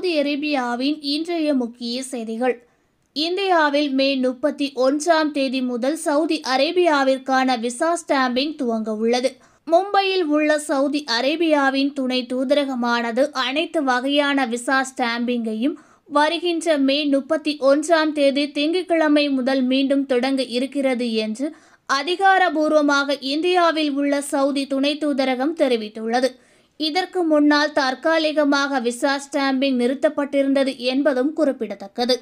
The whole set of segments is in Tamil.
சவுதி அரேபியாவின் இன்றைய முக்கிய செய்திகள் இந்தியாவில் மே முப்பத்தி ஒன்றாம் தேதி முதல் சவுதி அரேபியாவிற்கான விசா ஸ்டாம்பிங் துவங்க உள்ளது மும்பையில் உள்ள சவுதி அரேபியாவின் துணை தூதரகமானது அனைத்து வகையான விசா ஸ்டாம்பிங்கையும் வருகின்ற மே முப்பத்தி ஒன்றாம் தேதி திங்கட்கிழமை முதல் மீண்டும் தொடங்க இருக்கிறது என்று அதிகாரபூர்வமாக இந்தியாவில் உள்ள சவுதி துணை தூதரகம் தெரிவித்துள்ளது இதற்கு முன்னால் தற்காலிகமாக விசா ஸ்டாம்பிங் நிறுத்தப்பட்டிருந்தது என்பதும் குறிப்பிடத்தக்கது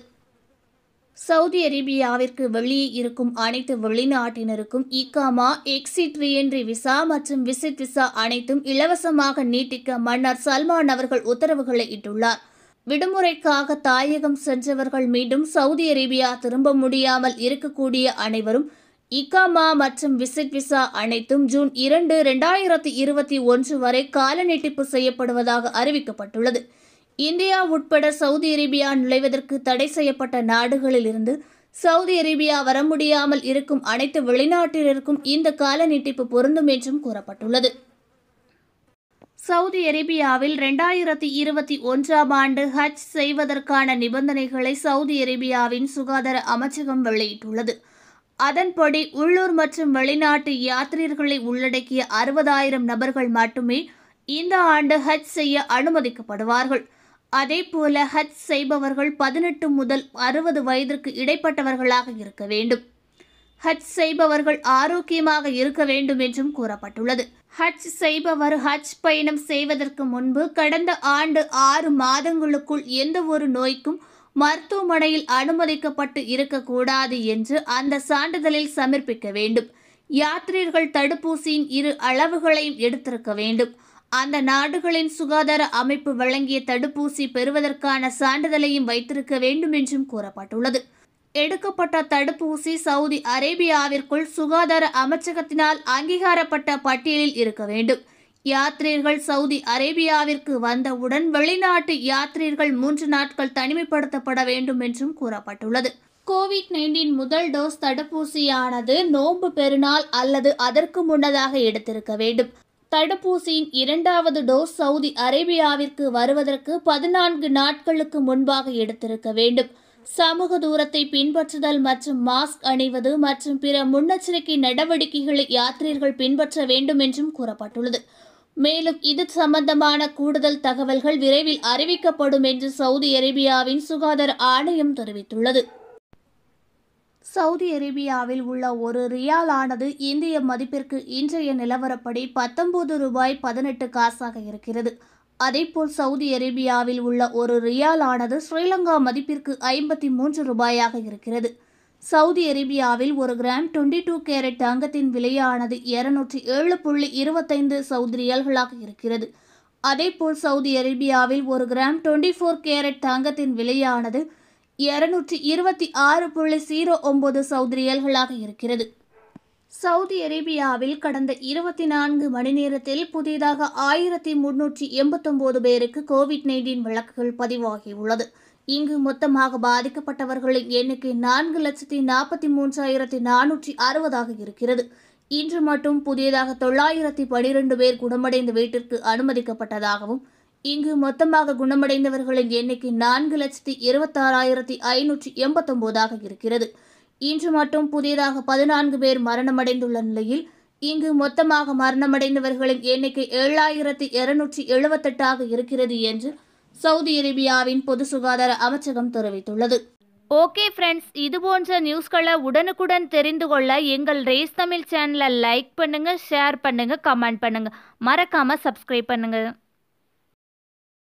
சவுதி அரேபியாவிற்கு வெளியே இருக்கும் அனைத்து வெளிநாட்டினருக்கும் இகாமா எக்ஸிட் ரீஎன்ட்ரி விசா மற்றும் விசிட் விசா அனைத்தும் இலவசமாக நீட்டிக்க மன்னர் சல்மான் அவர்கள் உத்தரவுகளை இட்டுள்ளார் விடுமுறைக்காக தாயகம் சென்றவர்கள் மீண்டும் சவுதி அரேபியா திரும்ப முடியாமல் இருக்கக்கூடிய அனைவரும் இகாமா மற்றும் விசிட் விசா அனைத்தும் ஜூன் இரண்டு இரண்டாயிரத்தி இருபத்தி ஒன்று வரை கால நீட்டிப்பு செய்யப்படுவதாக அறிவிக்கப்பட்டுள்ளது இந்தியா உட்பட சவுதி அரேபியா நுழைவதற்கு தடை செய்யப்பட்ட நாடுகளில் இருந்து சவுதி அரேபியா வர முடியாமல் இருக்கும் அனைத்து வெளிநாட்டினருக்கும் இந்த கால நீட்டிப்பு பொருந்தும் என்றும் கூறப்பட்டுள்ளது சவுதி அரேபியாவில் ரெண்டாயிரத்தி இருபத்தி ஒன்றாம் ஆண்டு ஹஜ் செய்வதற்கான நிபந்தனைகளை சவுதி அரேபியாவின் சுகாதார அமைச்சகம் வெளியிட்டுள்ளது அதன்படி உள்ளூர் மற்றும் வெளிநாட்டு யாத்ரீர்களை உள்ளடக்கிய அறுபதாயிரம் நபர்கள் மட்டுமே இந்த ஆண்டு ஹஜ் செய்ய அனுமதிக்கப்படுவார்கள் அதே போல ஹஜ் செய்பவர்கள் பதினெட்டு முதல் அறுபது வயதிற்கு இடைப்பட்டவர்களாக இருக்க வேண்டும் ஹஜ் செய்பவர்கள் ஆரோக்கியமாக இருக்க வேண்டும் என்றும் கூறப்பட்டுள்ளது ஹஜ் செய்பவர் ஹஜ் பயணம் செய்வதற்கு முன்பு கடந்த ஆண்டு ஆறு மாதங்களுக்குள் எந்த ஒரு நோய்க்கும் மருத்துவமனையில் அனுமதிக்கப்பட்டு இருக்கக்கூடாது என்று அந்த சான்றிதழில் சமர்ப்பிக்க வேண்டும் யாத்ரீர்கள் தடுப்பூசியின் இரு அளவுகளையும் எடுத்திருக்க வேண்டும் அந்த நாடுகளின் சுகாதார அமைப்பு வழங்கிய தடுப்பூசி பெறுவதற்கான சான்றிதழையும் வைத்திருக்க வேண்டும் என்றும் கூறப்பட்டுள்ளது எடுக்கப்பட்ட தடுப்பூசி சவுதி அரேபியாவிற்குள் சுகாதார அமைச்சகத்தினால் அங்கீகாரப்பட்ட பட்டியலில் இருக்க வேண்டும் யாத்ரீர்கள் சவுதி அரேபியாவிற்கு வந்தவுடன் வெளிநாட்டு யாத்ரீர்கள் மூன்று நாட்கள் தனிமைப்படுத்தப்பட வேண்டும் என்றும் கூறப்பட்டுள்ளது கோவிட் நைன்டீன் முதல் டோஸ் தடுப்பூசியானது நோன்பு பெருநாள் அல்லது அதற்கு முன்னதாக எடுத்திருக்க வேண்டும் தடுப்பூசியின் இரண்டாவது டோஸ் சவுதி அரேபியாவிற்கு வருவதற்கு பதினான்கு நாட்களுக்கு முன்பாக எடுத்திருக்க வேண்டும் சமூக தூரத்தை பின்பற்றுதல் மற்றும் மாஸ்க் அணிவது மற்றும் பிற முன்னெச்சரிக்கை நடவடிக்கைகளை யாத்ரீர்கள் பின்பற்ற வேண்டும் என்றும் கூறப்பட்டுள்ளது மேலும் இது சம்பந்தமான கூடுதல் தகவல்கள் விரைவில் அறிவிக்கப்படும் என்று சவுதி அரேபியாவின் சுகாதார ஆணையம் தெரிவித்துள்ளது சவுதி அரேபியாவில் உள்ள ஒரு ரியால் ஆனது இந்திய மதிப்பிற்கு இன்றைய நிலவரப்படி பத்தொன்பது ரூபாய் பதினெட்டு காசாக இருக்கிறது அதேபோல் சவுதி அரேபியாவில் உள்ள ஒரு ரியால் ஆனது ஸ்ரீலங்கா மதிப்பிற்கு ஐம்பத்தி மூன்று ரூபாயாக இருக்கிறது சவுதி அரேபியாவில் ஒரு கிராம் டுவெண்ட்டி டூ கேரட் தங்கத்தின் விலையானது இருநூற்றி ஏழு புள்ளி இருபத்தைந்து சவுதி இருக்கிறது அதேபோல் சவுதி அரேபியாவில் ஒரு கிராம் டுவெண்ட்டி ஃபோர் கேரட் தங்கத்தின் விலையானது இருநூற்றி இருபத்தி ஆறு புள்ளி ஜீரோ ஒன்பது சவுதி ரியல்களாக இருக்கிறது சவுதி அரேபியாவில் கடந்த இருபத்தி நான்கு மணி நேரத்தில் புதிதாக ஆயிரத்தி முன்னூற்றி எண்பத்தொம்போது பேருக்கு கோவிட் நைன்டீன் வழக்குகள் பதிவாகியுள்ளது இங்கு மொத்தமாக பாதிக்கப்பட்டவர்களின் எண்ணிக்கை நான்கு லட்சத்தி நாற்பத்தி மூன்றாயிரத்தி நானூற்றி அறுபதாக இருக்கிறது இன்று மட்டும் புதியதாக தொள்ளாயிரத்தி பனிரெண்டு பேர் குணமடைந்த வீட்டிற்கு அனுமதிக்கப்பட்டதாகவும் இங்கு மொத்தமாக குணமடைந்தவர்களின் எண்ணிக்கை நான்கு லட்சத்தி இருபத்தாறாயிரத்தி ஐநூற்றி எண்பத்தொம்போதாக இருக்கிறது இன்று மட்டும் புதியதாக பதினான்கு பேர் மரணமடைந்துள்ள நிலையில் இங்கு மொத்தமாக மரணமடைந்தவர்களின் எண்ணிக்கை ஏழாயிரத்தி இருநூற்றி எழுபத்தெட்டாக இருக்கிறது என்று சவுதி அரேபியாவின் பொது சுகாதார அமைச்சகம் தெரிவித்துள்ளது ஓகே ஃப்ரெண்ட்ஸ் இது போன்ற நியூஸ்களை உடனுக்குடன் தெரிந்து கொள்ள எங்கள் ரேஸ் தமிழ் சேனலை லைக் பண்ணுங்கள் ஷேர் பண்ணுங்கள் கமெண்ட் பண்ணுங்கள் மறக்காமல் சப்ஸ்கிரைப் பண்ணுங்கள்